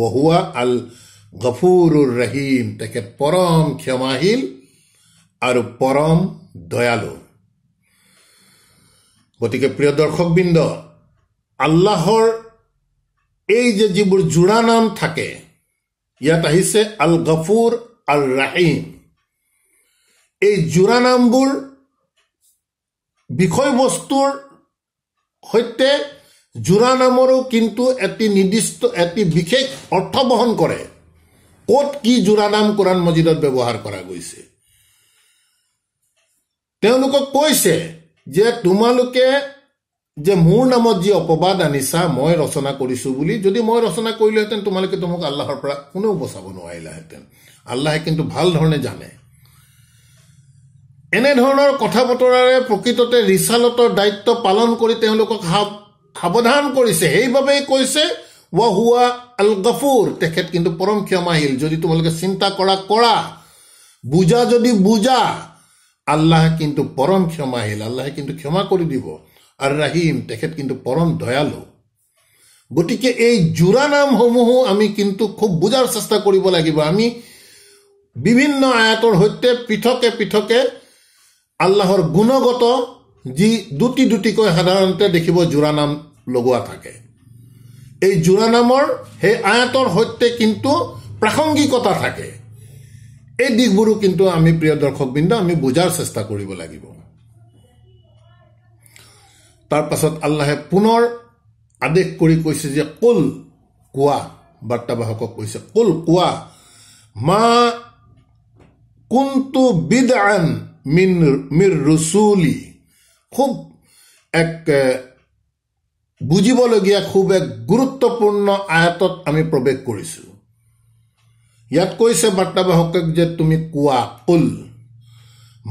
Speaker 1: ৱহুৱা আল গফুরুর রহিম তাকে পরম ক্ষমাহীন আর পরম দয়ালু গতিকে প্ৰিয় দৰ্শকবৃন্দ আল্লাহৰ এই যে যিবোৰ জোৰা নাম থাকে ইয়াত আহিছে আল গফুৰ আল ৰাহিম এই জোৰা নামবোৰ বিষয়বস্তুৰ সৈতে জোৰা নামৰো কিন্তু এটি নিৰ্দিষ্ট এটি বিশেষ অৰ্থ বহন কৰে ক'ত কি জোৰানাম কোৰাণ মছজিদত ব্যৱহাৰ কৰা গৈছে তেওঁলোকক কৈছে যে তোমালোকে যে মোৰ নামত যি অপবাদ আনিছা মই ৰচনা কৰিছোঁ বুলি যদি মই ৰচনা কৰিলোহেঁতেন তোমালোকে তোমাক আল্লাহৰ পৰা কোনেও বচাব নোৱাৰিলাহেঁতেন আল্লাহে কিন্তু ভাল ধৰণে জানে এনেধৰণৰ কথা বতৰাৰে প্ৰকৃততে ৰিচালতৰ দায়িত্ব পালন কৰি তেওঁলোকক সাৱধান কৰিছে সেইবাবেই কৈছে হুয়া আল গফুর তেখেত কিন্তু পৰম ক্ষমাশীল যদি তোমালোকে চিন্তা কৰা কৰা বুজা যদি বুজা আল্লাহ কিন্তু পৰম ক্ষমাশীল আল্লাহে কিন্তু ক্ষমা কৰি দিব আৰু ৰাহিম তেখেত কিন্তু পৰম দয়ালু গতিকে এই জোৰা নামসমূহো আমি কিন্তু খুব বুজাৰ চেষ্টা কৰিব লাগিব আমি বিভিন্ন আয়াতৰ সৈতে পৃথকে পৃথকে আল্লাহৰ গুণগত যি দুটি দুটিকৈ সাধাৰণতে দেখিব জোৰা নাম লগোৱা থাকে এই জোৰা নামৰ সেই আয়াতৰ সৈতে কিন্তু প্ৰাসংগিকতা থাকে এই দিশবোৰো কিন্তু আমি প্ৰিয় দৰ্শকবৃন্দ আমি বুজাৰ চেষ্টা কৰিব লাগিব তাৰপাছত আল্লাহে পুনৰ আদেশ কৰি কৈছে যে কুল কোৱা বাৰ্তাবাহকক কৈছে কুল কোৱা মা কোনটো বিদ আন মিন মিৰ ৰচুলি খুব এক বুজিবলগীয়া খুব এক গুৰুত্বপূৰ্ণ আয়াতত আমি প্ৰৱেশ কৰিছোঁ ইয়াত কৈছে বাৰ্তাবাহকক যে তুমি কোৱা কুল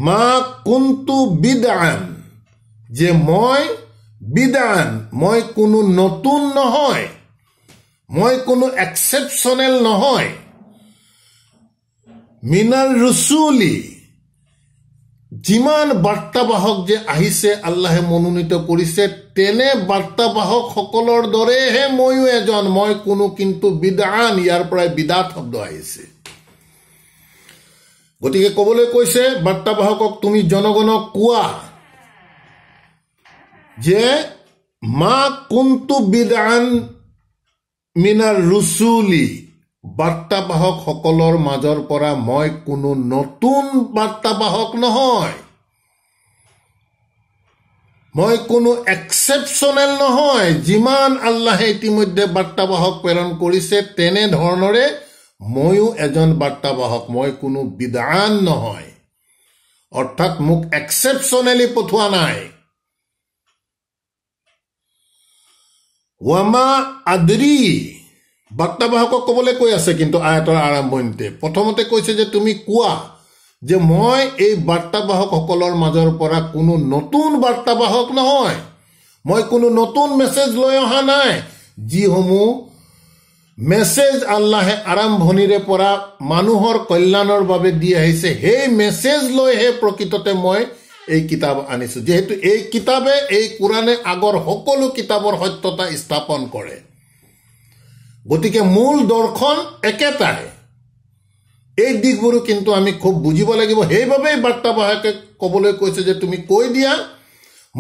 Speaker 1: মা কোনটো বিদান যে মই বিদান মই কোনো নতুন নহয় মই কোনো এক্সেপশনেল নহয় মিনাল ৰচুলি যিমান বাৰ্তাবাহক যে আহিছে আল্লাহে মনোনীত কৰিছে তেনে বাৰ্তাবাহক সকলৰ দৰেহে ময়ো এজন মই কোনো কিন্তু বিদান ইয়াৰ পৰাই বিদাত শব্দ আহিছে গতিকে ক'বলৈ কৈছে বাৰ্তাবাহকক তুমি জনগণক কোৱা যে মা কোনটো বিদান মিনাৰ ৰুচুলি বাৰ্তাবাহকসকলৰ মাজৰ পৰা মই কোনো নতুন বাৰ্তাবাহক নহয় মই কোনো এক্সেপশ্যনেল নহয় যিমান আল্লাহে ইতিমধ্যে বাৰ্তাবাহক প্ৰেৰণ কৰিছে তেনেধৰণৰে ময়ো এজন বাৰ্তাবাহক মই কোনো বিধান নহয় অৰ্থাৎ মোক এক্সেপশ্যনেলি পঠোৱা নাই ৱামা আদৰি বাৰ্তাবাহকক ক'বলৈ কৈ আছে কিন্তু আয়তৰ আৰম্ভণিতে প্ৰথমতে কৈছে যে তুমি কোৱা যে মই এই বাৰ্তাবাহকসকলৰ মাজৰ পৰা কোনো নতুন বাৰ্তাবাহক নহয় মই কোনো নতুন মেছেজ লৈ অহা নাই যিসমূহ মেছেজ আল্লাহে আৰম্ভণিৰে পৰা মানুহৰ কল্যাণৰ বাবে দি আহিছে সেই মেছেজ লৈহে প্ৰকৃততে মই এই কিতাপ আনিছোঁ যিহেতু এই কিতাপে এই কোৰাণে আগৰ সকলো কিতাপৰ সত্যতা স্থাপন কৰে গতিকে মূল দৰ্শন একেটাই এই দিশবোৰো কিন্তু আমি খুব বুজিব লাগিব সেইবাবেই বাৰ্তাবাহকে ক'বলৈ কৈছে যে তুমি কৈ দিয়া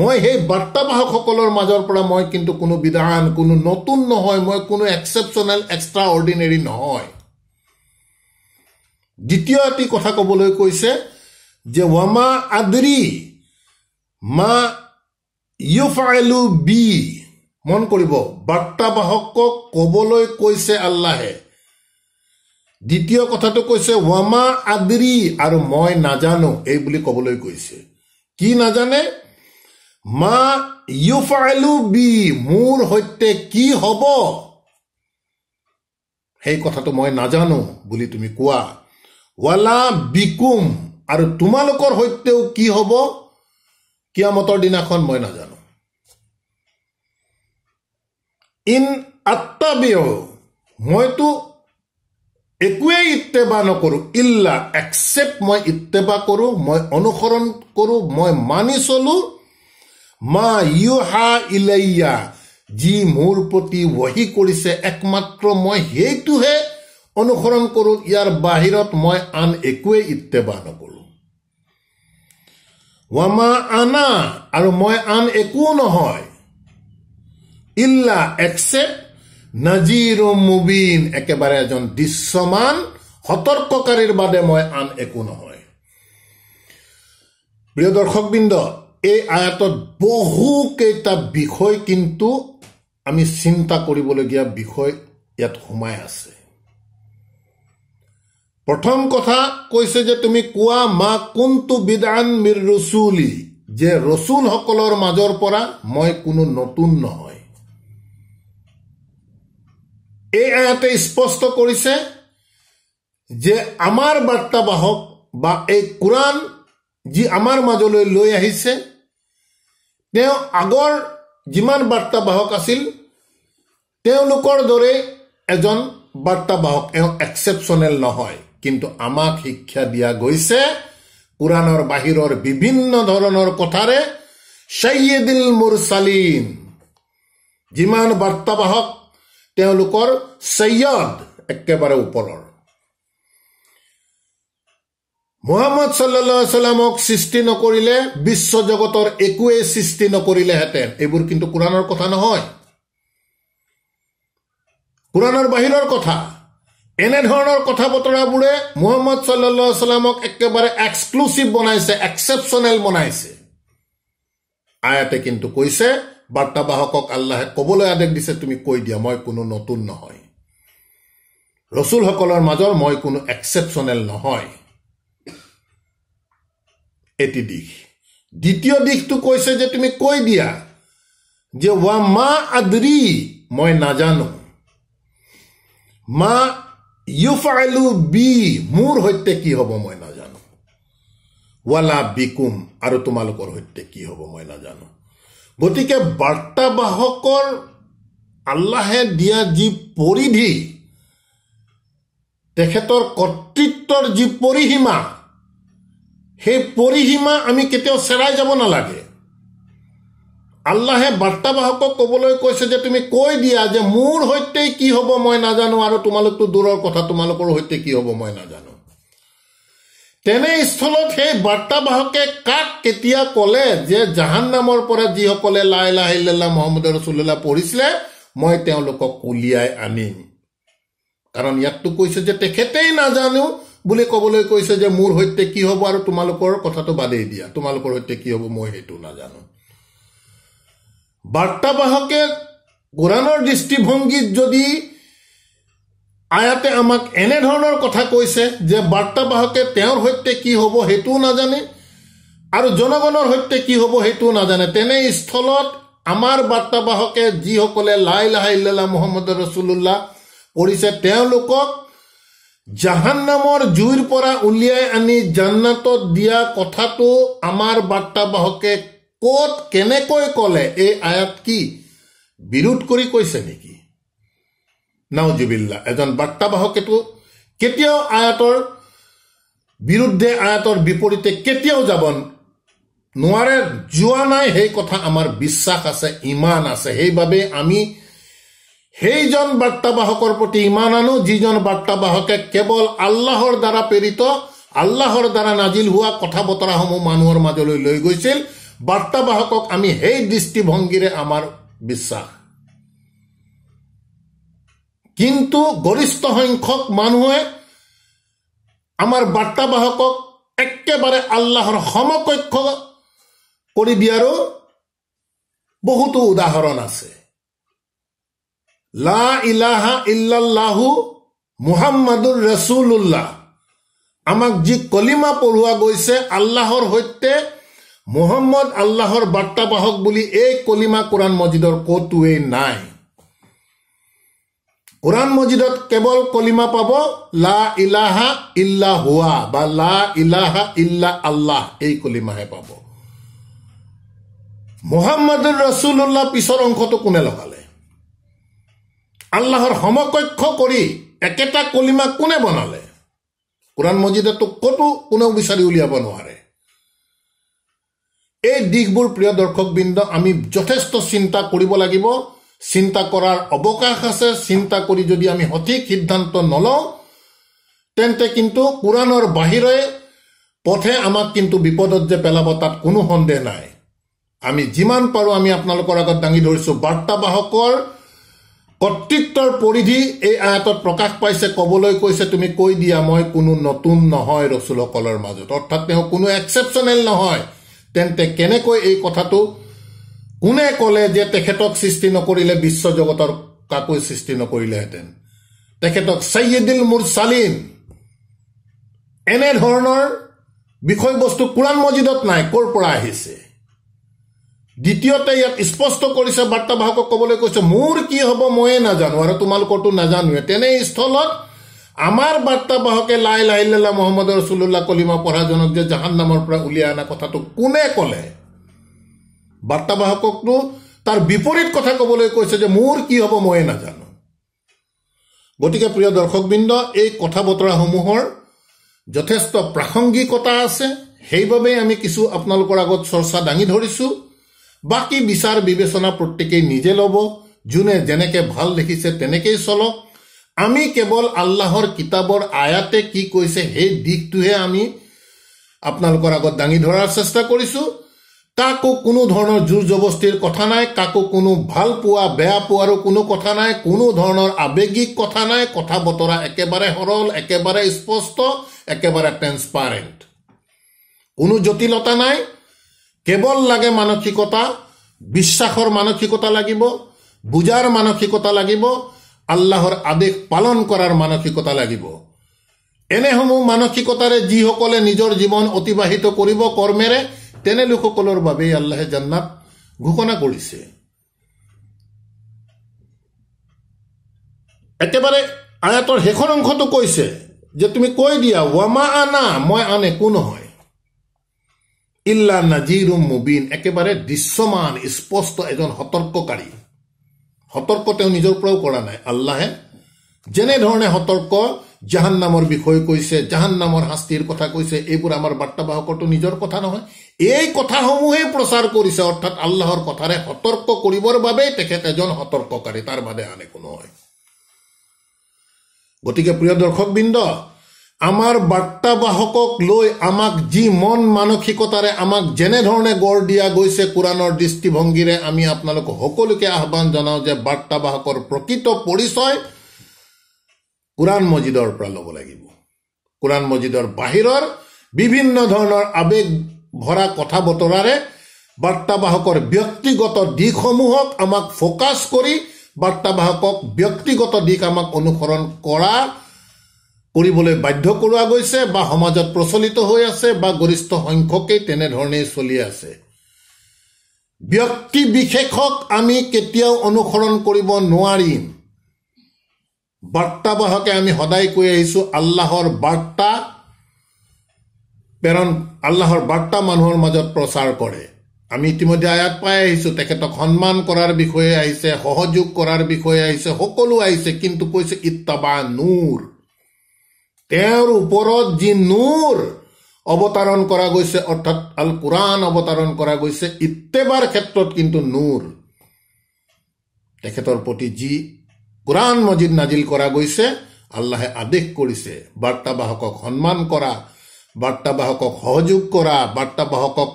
Speaker 1: মই সেই বাৰ্তাবাহকসকলৰ মাজৰ পৰা মই কিন্তু কোনো বিধান কোনো নতুন নহয় মই কোনো এক্সেপশ্যনেল এক্সট্ৰা অৰ্ডিনেৰী নহয় দ্বিতীয় এটি কথা ক'বলৈ কৈছে যে ৱামা আদৰি মা ইউ ফাইলু বি মন কৰিব বাৰ্তাবাহকক কবলৈ কৈছে আল্লাহে দ্বিতীয় কথাটো কৈছে ৱামা আদ্ৰি আৰু মই নাজানো এই বুলি কবলৈ কৈছে কি নাজানে মা ইউ ফাইলু বি মোৰ সৈতে কি হব সেই কথাটো মই নাজানো বুলি তুমি কোৱা ৱালা বিকুম আৰু তোমালোকৰ সৈতেও কি হব কিয়ামতৰ দিনাখন মই নাজানো ইন আত্মাবিয় মইতো একোৱেই ইত্তেবা নকৰোঁ ইল্লা একচেপ্ট মই ইত্তেবা কৰোঁ মই অনুসৰণ কৰোঁ মই মানি চলোঁ মা ইউ হা ইলাইয়া যি মোৰ প্ৰতি ৱহি কৰিছে একমাত্ৰ মই সেইটোহে অনুসৰণ কৰোঁ ইয়াৰ বাহিৰত মই আন একোৱেই ইত্তেবা নকৰোঁ ৱামা আনা আৰু মই আন একো নহয় ইল্লা এক্সেপ্ট নাজির মুবিন একেবারে এজন দৃশ্যমান সতর্ককারীর বাদে মই আন একো নহয় প্ৰিয় দৰ্শকবৃন্দ এই আয়াতত বহুকেইটা বিষয় কিন্তু আমি চিন্তা কৰিবলগীয়া বিষয় ইয়াত সোমাই আছে প্ৰথম কথা কৈছে যে তুমি কোৱা মা কোনটো বিদান মিৰ ৰচুলি যে ৰচুলসকলৰ মাজৰ পৰা মই কোনো নতুন নহয় এই আয়াতে স্পষ্ট কৰিছে যে আমাৰ বাৰ্তাবাহক বা এই কোৰাণ যি আমাৰ মাজলৈ লৈ আহিছে তেওঁ আগৰ যিমান বাৰ্তাবাহক আছিল তেওঁলোকৰ দৰে এজন বাৰ্তাবাহক এওঁ একচেপশ্যনেল নহয় কিন্তু আমাক শিক্ষা দিয়া গৈছে কোৰাণৰ বাহিৰৰ বিভিন্ন ধৰণৰ কথাৰে চাইয়েদিল মোৰ চালিন যিমান বাৰ্তাবাহক তেওঁলোকৰ চৈয়দ একেবাৰে ওপৰৰ মোহাম্মদ চাল্লা চাল্লামক সৃষ্টি নকৰিলে বিশ্বজগতৰ একোৱে সৃষ্টি নকৰিলেহেঁতেন এইবোৰ কিন্তু কোৰাণৰ কথা নহয় কোৰাণৰ বাহিৰৰ কথা এনেধৰণৰ কথা বতৰাবোৰে মোহাম্মদ চাল্লা চাল্লামক একেবাৰে এক্সক্লুচিভ বনাইছে এক্সেপশ্যনেল বনাইছে আয়াতে কিন্তু কৈছে বাৰ্তাবাহকক আল্লাহে ক'বলৈ আদেশ দিছে তুমি কৈ দিয়া মই কোনো নতুন নহয় ৰচুলসকলৰ মাজৰ মই কোনো এক্সেপশ্যনেল নহয় এটি দিশ দ্বিতীয় দিশটো কৈছে যে তুমি কৈ দিয়া যে ৱা মা আদ্ৰি মই নাজানো মা ইউ ফাইলো বি মোৰ সৈতে কি হ'ব মই নাজানো ৱালা বিকুম আৰু তোমালোকৰ সৈতে কি হ'ব মই নাজানো গতিকে বাৰ্তাবাহকৰ আল্লাহে দিয়া যি পৰিধি তেখেতৰ কৰ্তৃত্বৰ যি পৰিসীমা সেই পৰিসীমা আমি কেতিয়াও চেৰাই যাব নালাগে আল্লাহে বাৰ্তাবাহকক ক'বলৈ কৈছে যে তুমি কৈ দিয়া যে মোৰ সৈতে কি হ'ব মই নাজানো আৰু তোমালোকতো দূৰৰ কথা তোমালোকৰ সৈতে কি হ'ব মই নাজানো তেনে স্থলত সেই বাৰ্তাবাহকে কাক কেতিয়া ক'লে যে জাহান নামৰ পৰা যিসকলে লাই লাহিল্লা মহম্মদ ৰচুল্লাহ পঢ়িছিলে মই তেওঁলোকক উলিয়াই আনিম কাৰণ ইয়াততো কৈছে যে তেখেতেই নাজানো বুলি ক'বলৈ কৈছে যে মোৰ সৈতে কি হ'ব আৰু তোমালোকৰ কথাটো বাদেই দিয়া তোমালোকৰ সৈতে কি হ'ব মই সেইটো নাজানো বাৰ্তাবাহকে কোৰাণৰ দৃষ্টিভংগীত যদি আয়াতে আমাক এনেধৰণৰ কথা কৈছে যে বাৰ্তাবাহকে তেওঁৰ সৈতে কি হ'ব সেইটোও নাজানে আৰু জনগণৰ সৈতে কি হ'ব সেইটোও নাজানে তেনে স্থলত আমাৰ বাৰ্তাবাহকে যিসকলে লাই লাহা ইল্লা মহম্মদ ৰচুল্লাহ পঢ়িছে তেওঁলোকক জাহান নামৰ জুইৰ পৰা উলিয়াই আনি জান্নাতত দিয়া কথাটো আমাৰ বাৰ্তাবাহকে ক'ত কেনেকৈ ক'লে এই আয়াত কি বিৰোধ কৰি কৈছে নেকি নাওজুবিল্লা এজন বাৰ্তাবাহকেতো কেতিয়াও আয়াতৰ বিৰুদ্ধে আয়াতৰ বিপৰীতে কেতিয়াও যাব নোৱাৰে যোৱা নাই সেই কথা আমাৰ বিশ্বাস আছে ইমান আছে সেইবাবে আমি সেইজন বাৰ্তাবাহকৰ প্ৰতি ইমান আনো যিজন বাৰ্তাবাহকে কেৱল আল্লাহৰ দ্বাৰা প্ৰেৰিত আল্লাহৰ দ্বাৰা নাজিল হোৱা কথা বতৰাসমূহ মানুহৰ মাজলৈ লৈ গৈছিল বাৰ্তাবাহকক আমি সেই দৃষ্টিভংগীৰে আমাৰ বিশ্বাস কিন্তু গৰিষ্ঠ সংখ্যক মানুহে আমাৰ বাৰ্তাবাহকক একেবাৰে আল্লাহৰ সমকক্ষ কৰি দিয়াৰো বহুতো উদাহৰণ আছে লা ইলাহা ইল্লাল্লাহু মুহাম্মাদুৰ উল্লাহ আমাক যি কলিমা পঢ়োৱা গৈছে আল্লাহৰ সৈতে মোহাম্মদ আল্লাহৰ বাৰ্তাবাহক বুলি এই কলিমা কোৰাণ মছজিদৰ ক'তোৱেই নাই কোৰআন মজিদত কেৱল কলিমা পাব লা ইলাহা ইল্লা হুয়া বা লা ইলাহা ইল্লা আল্লাহ এই কলিমাহে পাব মোহাম্মদ রসুল্লাহ পিছৰ অংশটো কোনে লগালে আল্লাহৰ সমকক্ষ কৰি একেটা কলিমা কোনে বনালে কোৰআন মজিদতো ক'তো কোনেও বিচাৰি উলিয়াব নোৱাৰে এই দিশবোৰ প্ৰিয় দৰ্শকবৃন্দ আমি যথেষ্ট চিন্তা কৰিব লাগিব চিন্তা কৰাৰ অৱকাশ আছে চিন্তা কৰি যদি আমি সঠিক সিদ্ধান্ত নলওঁ তেন্তে কিন্তু কোৰাণৰ বাহিৰে পথে আমাক কিন্তু বিপদত যে পেলাব তাত কোনো সন্দেহ নাই আমি যিমান পাৰোঁ আমি আপোনালোকৰ আগত দাঙি ধৰিছোঁ বাৰ্তাবাহকৰ কৰ্তৃত্বৰ পৰিধি এই আয়াতত প্ৰকাশ পাইছে ক'বলৈ কৈছে তুমি কৈ দিয়া মই কোনো নতুন নহয় ৰচুলসকলৰ মাজত অৰ্থাৎ তেওঁ কোনো এক্সেপশ্যনেল নহয় তেন্তে কেনেকৈ এই কথাটো কোনে ক'লে যে তেখেতক সৃষ্টি নকৰিলে বিশ্ব জগতৰ কাকো সৃষ্টি নকৰিলেহেঁতেন তেখেতক চাইয়েদিল মোৰ চালিম এনেধৰণৰ বিষয়বস্তু কোৰাণ মছজিদত নাই ক'ৰ পৰা আহিছে দ্বিতীয়তে ইয়াত স্পষ্ট কৰিছে বাৰ্তাবাহকক ক'বলৈ কৈছে মোৰ কি হ'ব ময়ে নাজানো আৰু তোমালোকৰতো নাজানোৱে তেনে স্থলত আমাৰ বাৰ্তাবাহকে লাই লাহিল্লা মহম্মদ ৰচুল্লাহ কলিমা পঢ়াজনক যে জাহান নামৰ পৰা উলিয়াই অনা কথাটো কোনে ক'লে বাৰ্তাবাহককতো তাৰ বিপৰীত কথা ক'বলৈ কৈছে যে মোৰ কি হ'ব মই নাজানো গতিকে প্ৰিয় দৰ্শকবৃন্দ এই কথা বতৰাসমূহৰ যথেষ্ট প্ৰাসংগিকতা আছে সেইবাবে আমি কিছু আপোনালোকৰ আগত চৰ্চা দাঙি ধৰিছোঁ বাকী বিচাৰ বিবেচনা প্ৰত্যেকেই নিজে ল'ব যোনে যেনেকৈ ভাল দেখিছে তেনেকেই চলক আমি কেৱল আল্লাহৰ কিতাপৰ আয়াতে কি কৈছে সেই দিশটোহে আমি আপোনালোকৰ আগত দাঙি ধৰাৰ চেষ্টা কৰিছোঁ কাকো কোনো ধৰণৰ জোৰ জবস্তিৰ কথা নাই কাকো কোনো ভাল পোৱা বেয়া পোৱাৰো কোনো কথা নাই কোনো ধৰণৰ আৱেগিক কথা নাই কথা বতৰা একেবাৰে সৰল একেবাৰে স্পষ্ট একেবাৰে ট্ৰেন্সপাৰেণ্ট কোনো জটিলতা নাই কেৱল লাগে মানসিকতা বিশ্বাসৰ মানসিকতা লাগিব বুজাৰ মানসিকতা লাগিব আল্লাহৰ আদেশ পালন কৰাৰ মানসিকতা লাগিব এনেসমূহ মানসিকতাৰে যিসকলে নিজৰ জীৱন অতিবাহিত কৰিব কৰ্মেৰে তেনে লোকসকলৰ বাবেই আল্লাহে জান্নাত ঘোষণা কৰিছে একেবাৰে আয়াতৰ শেষৰ অংশটো কৈছে যে তুমি কৈ দিয়া ৱামা আনা মই আন একো নহয় ইল্লা নাজিৰুম মুবিন একেবাৰে দৃশ্যমান স্পষ্ট এজন সতৰ্ককাৰী সতৰ্ক তেওঁ নিজৰ পৰাও কৰা নাই আল্লাহে যেনেধৰণে সতৰ্ক জাহান্নামৰ বিষয়ে কৈছে জাহান্নামৰ শাস্তিৰ কথা কৈছে এইবোৰ আমাৰ বাৰ্তাবাহকৰতো নিজৰ কথা নহয় এই কথাসমূহেই প্ৰচাৰ কৰিছে অৰ্থাৎ আল্লাহৰ কথাৰে সতৰ্ক কৰিবৰ বাবেই তেখেত এজন সতৰ্ককাৰী তাৰ বাদে আন একো নহয় গতিকে প্ৰিয় দৰ্শকবৃন্দ আমাৰ বাৰ্তাবাহকক লৈ আমাক যি মন মানসিকতাৰে আমাক যেনেধৰণে গঢ় দিয়া গৈছে কোৰাণৰ দৃষ্টিভংগীৰে আমি আপোনালোক সকলোকে আহ্বান জনাওঁ যে বাৰ্তাবাহকৰ প্ৰকৃত পৰিচয় কোৰাণ মছজিদৰ পৰা ল'ব লাগিব কোৰাণ মছজিদৰ বাহিৰৰ বিভিন্ন ধৰণৰ আৱেগ ভৰা কথা বতৰাৰে বাৰ্তাবাহকৰ ব্যক্তিগত দিশসমূহক আমাক ফ'কাছ কৰি বাৰ্তাবাহকক ব্যক্তিগত দিশ আমাক অনুসৰণ কৰা কৰিবলৈ বাধ্য কৰোৱা গৈছে বা সমাজত প্ৰচলিত হৈ আছে বা গৰিষ্ঠ সংখ্যকেই তেনেধৰণেই চলি আছে ব্যক্তি বিশেষক আমি কেতিয়াও অনুসৰণ কৰিব নোৱাৰিম বাৰ্তাবাহকে আমি সদায় কৈ আহিছোঁ আল্লাহৰ বাৰ্তা প্ৰেৰণ আল্লাহৰ বাৰ্তা মানুহৰ মাজত প্ৰচাৰ কৰে আমি ইতিমধ্যে আয়াত পাই আহিছোঁ তেখেতক সন্মান কৰাৰ বিষয়ে আহিছে সহযোগ কৰাৰ বিষয়ে আহিছে সকলো আহিছে কিন্তু কৈছে ইত্তাবা নূৰ তেওঁৰ ওপৰত যি নূৰ অৱতাৰণ কৰা গৈছে অৰ্থাৎ আল কোৰাণ অৱতাৰণ কৰা গৈছে ইত্তেবাৰ ক্ষেত্ৰত কিন্তু নূৰ তেখেতৰ প্ৰতি যি কোৰআন মজিদ নাজিল কৰা গৈছে আল্লাহে আদেশ কৰিছে বাৰ্তাবাহকক সন্মান কৰা বাৰ্তাবাহকক সহযোগ কৰা বাৰ্তাবাহকক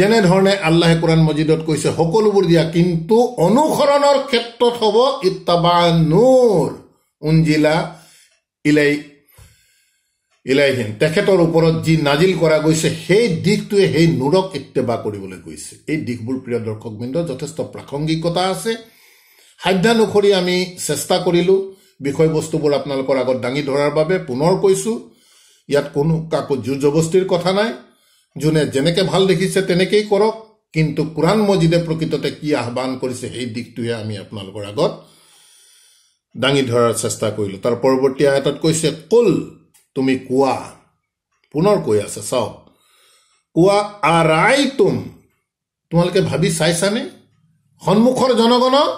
Speaker 1: যেনেধৰণে আল্লাহে কোৰাণ মজিদত কৈছে সকলোবোৰ দিয়া কিন্তু অনুসৰণৰ ক্ষেত্ৰত হ'ব ইত্তাবা নূৰ উঞ্জিলা ইলাই ইলাইহীন তেখেতৰ ওপৰত যি নাজিল কৰা গৈছে সেই দিশটোৱে সেই নূৰক ইত্তেবা কৰিবলৈ গৈছে এই দিশবোৰ প্ৰিয় দৰ্শকবৃন্দ যথেষ্ট প্ৰাসংগিকতা আছে সাধ্যানুসৰি আমি চেষ্টা কৰিলোঁ বিষয়বস্তুবোৰ আপোনালোকৰ আগত দাঙি ধৰাৰ বাবে পুনৰ কৈছোঁ ইয়াত কোনো কাকো যুজবস্তিৰ কথা নাই যোনে যেনেকৈ ভাল দেখিছে তেনেকেই কৰক কিন্তু কোৰাণ মজিদে প্ৰকৃততে কি আহ্বান কৰিছে সেই দিশটোহে আমি আপোনালোকৰ আগত দাঙি ধৰাৰ চেষ্টা কৰিলোঁ তাৰ পৰৱৰ্তী আয়তত কৈছে কল তুমি কোৱা পুনৰ কৈ আছে চাওক কোৱা আৰাই তুম তোমালোকে ভাবি চাইছানে সন্মুখৰ জনগণক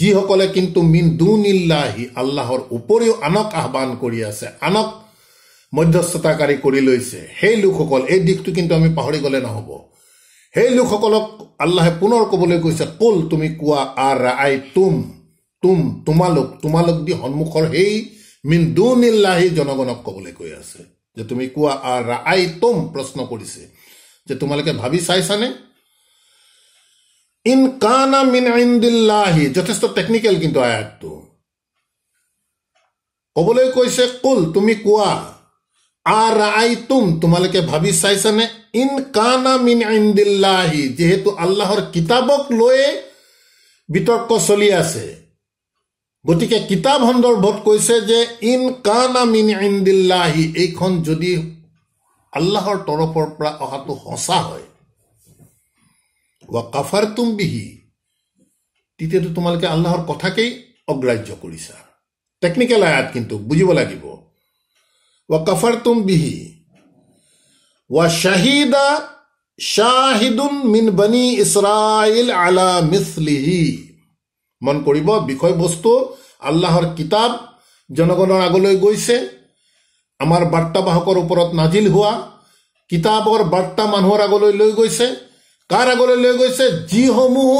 Speaker 1: যিসকলে কিন্তু মিন দুনিল্লাহি আল্লাহৰ উপৰিও আনক আহ্বান কৰি আছে আনক মধ্যস্থতাকাৰী কৰি লৈছে সেই লোকসকল এই দিশটো কিন্তু আমি পাহৰি গ'লে নহ'ব সেই লোকসকলক আল্লাহে পুনৰ ক'বলৈ কৈছে কুল তুমি কোৱা আৰ ৰা আই তুম তুম তোমালোক তোমালোক দি সন্মুখৰ সেই মিন দুনিল্লাহি জনগণক ক'বলৈ কৈ আছে যে তুমি কোৱা আৰ ৰা আই তুম প্ৰশ্ন কৰিছে যে তোমালোকে ভাবি চাইছানে ইন কানা মিন ইন দিল্লাহি যথেষ্ট টেকনিকেল কিন্তু আয়াতটো ক'বলৈ কৈছে কুল তুমি কোৱা আৰ আই তুম তোমালোকে ভাবি চাইছানে ইন কানা মিন ইন দিল্লাহি যিহেতু আল্লাহৰ কিতাপক লৈয়ে বিতৰ্ক চলি আছে গতিকে কিতাপ সন্দৰ্ভত কৈছে যে ইন কানা মিন ইন দিল্লাহি এইখন যদি আল্লাহৰ তৰফৰ পৰা অহাটো সঁচা হয় ওয়া কাফার তুমবিহি তো তোমালোকে আল্লাহৰ কথাকেই অগ্ৰাহ্য কৰিছা টেকনিকেল আয়াত কিন্তু বুজিব লাগিব ওয়া কাফার তুমবিহি ওয়া শাহিদা শাহিদুন মিন বনি ইছৰাইল আলা মিছলিহি মন কৰিব বিষয়বস্তু আল্লাহৰ কিতাপ জনগণৰ আগলৈ গৈছে আমাৰ বাৰ্তাবাহকৰ ওপৰত নাজিল হোৱা কিতাপৰ বাৰ্তা মানুহৰ আগলৈ লৈ গৈছে কাৰ আগলৈ লৈ গৈছে যিসমূহ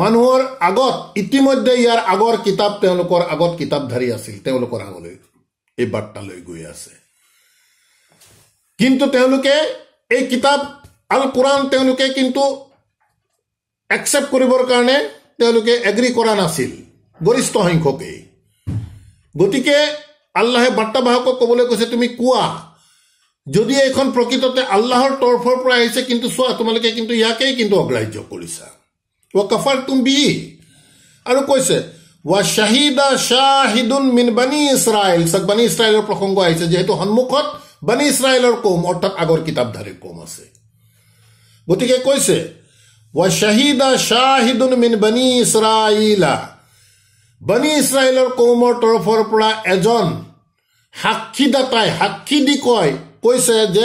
Speaker 1: মানুহৰ আগত ইতিমধ্যে ইয়াৰ আগৰ কিতাপ তেওঁলোকৰ আগত কিতাপ কিতাপধাৰী আছিল তেওঁলোকৰ আগলৈ এই বাৰ্তালৈ গৈ আছে কিন্তু তেওঁলোকে এই কিতাপ আল কোৰাণ তেওঁলোকে কিন্তু একচেপ্ট কৰিবৰ কাৰণে তেওঁলোকে এগ্ৰি কৰা নাছিল গৰিষ্ঠ সংখ্যকেই গতিকে আল্লাহে বাৰ্তাবাহকক ক'বলৈ কৈছে তুমি কোৱা যদি এইখন প্ৰকৃততে আল্লাহৰ তৰফৰ পৰা আহিছে কিন্তু চোৱা তোমালোকে কিন্তু ইয়াকেই কিন্তু অগ্ৰাহ্য কৰিছা ৱা কফাৰ তুম বি আৰু কৈছে ৱা শ্বাহিদা শ্বাহিদুন মিন বানী ইছৰাইল চাক বানী ইছৰাইলৰ প্ৰসংগ আহিছে যিহেতু সন্মুখত বানী ইছৰাইলৰ কৌম অৰ্থাৎ আগৰ কিতাপধাৰীৰ কৌম আছে গতিকে কৈছে ৱা শ্বাহিদা শ্বাহিদুন মিন বানী ইছৰাইলা বানী ইছৰাইলৰ কৌমৰ তৰফৰ পৰা এজন সাক্ষীদাতাই সাক্ষী দি কয় কৈছে যে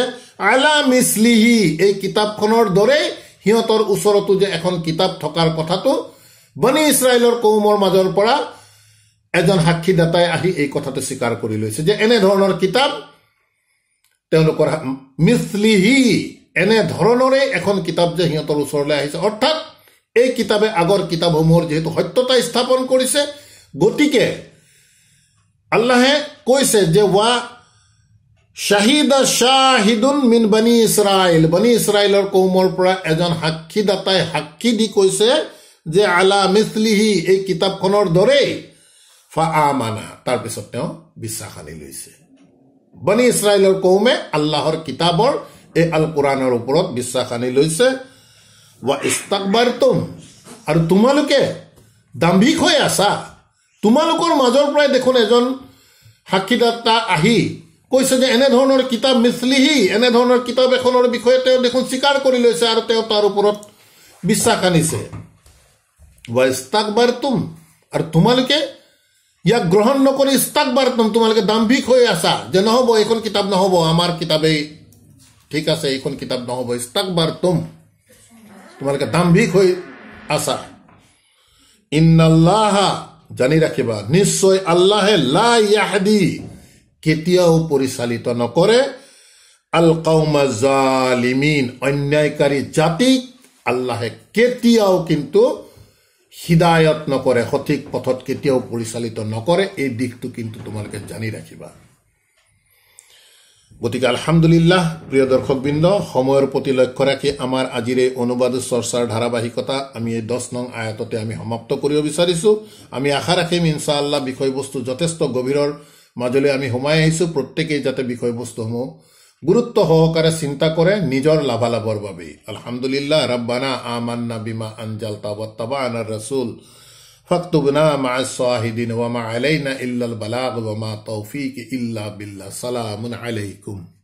Speaker 1: আলা মিছলিহি এই কিতাপখনৰ দৰেই সিহঁতৰ ওচৰতো যে এখন কিতাপ থকাৰ কথাটো বনি ইছৰাইলৰ কৌমৰ মাজৰ পৰা এজন সাক্ষীদাতাই আহি এই কথাটো স্বীকাৰ কৰি লৈছে যে এনেধৰণৰ কিতাপ তেওঁলোকৰ মিছলিহি এনেধৰণৰে এখন কিতাপ যে সিহঁতৰ ওচৰলৈ আহিছে অৰ্থাৎ এই কিতাপে আগৰ কিতাপসমূহৰ যিহেতু সত্যতা স্থাপন কৰিছে গতিকে আল্লাহে কৈছে যে ৱা শ্বাহিদ শ্বাহিদুল মিন বনি ইছৰাইল বনি ইছৰাইলৰ কৌমৰ পৰা এজন সাক্ষীদাতাই সাক্ষী দি কৈছে যে আলা মিছলিহি এই কিতাপখনৰ দৰেই ফা আমানা তাৰপিছত তেওঁ বিশ্বাস আনি লৈছে বনি ইছৰাইলৰ কৌমে আল্লাহৰ কিতাপৰ এই আল কোৰাণৰ ওপৰত বিশ্বাস আনি লৈছে ৱা ইষ্টাকবাৰ তুম আৰু তোমালোকে দাম্ভিক হৈ আছা তোমালোকৰ মাজৰ পৰাই দেখোন এজন সাক্ষীদাতা আহি কৈছে যে এনেধৰণৰ কিতাপ মিছলিহি এনেধৰণৰ কিতাপ এখনৰ বিষয়ে তেওঁ দেখোন স্বীকাৰ কৰি লৈছে আৰু তেওঁ তাৰ ওপৰত বিশ্বাস আনিছে ইষ্টাকবাৰ তুম আৰু তোমালোকে ইয়াক গ্ৰহণ নকৰি ইষ্টাকবাৰ তুম তোমালোকে দাম্ভিক হৈ আছা যে নহ'ব এইখন কিতাপ নহ'ব আমাৰ কিতাপেই ঠিক আছে এইখন কিতাপ নহ'ব ইষ্টাকবাৰ তুম তোমালোকে দাম্ভিক হৈ আছা ইন্নাল্লাহা জানি ৰাখিবা নিশ্চয় আল্লাহে লা ইয়াহদি কেতিয়াও পৰিচালিত নকৰে আল কৌমা জালিমিন অন্যায়কাৰী জাতিক আল্লাহে কেতিয়াও কিন্তু হৃদায়ত নকৰে সঠিক পথত কেতিয়াও পৰিচালিত নকৰে এই দিশটো কিন্তু তোমালোকে জানি ৰাখিবা গতিকে আলহামদুলিল্লাহ প্ৰিয় দৰ্শকবৃন্দ সময়ৰ প্ৰতি লক্ষ্য ৰাখি আমাৰ আজিৰ এই অনুবাদ চৰ্চাৰ ধাৰাবাহিকতা আমি এই দহ নং আয়াততে আমি সমাপ্ত কৰিব বিচাৰিছোঁ আমি আশা ৰাখিম ইনশাআল্লাহ বিষয়বস্তু যথেষ্ট গভীৰৰ মাজলৈ আমি সোমাই আহিছোঁ প্ৰত্যেকেই যাতে বিষয়বস্তুসমূহ গুৰুত্ব সহকাৰে চিন্তা কৰে নিজৰ লাভালাভৰ বাবে আলহামদুলিল্লাহ ৰব্বানা আমান্না বিমা আঞ্জাল তাবাত্তাবা আনাৰ ৰচুল ফাকতুবনা মা চাহিদিন ৱামা আলাইনা ইল্লাল বালাগ ৱামা তৌফিক ইল্লা বিল্লা চালামুন আলাইকুম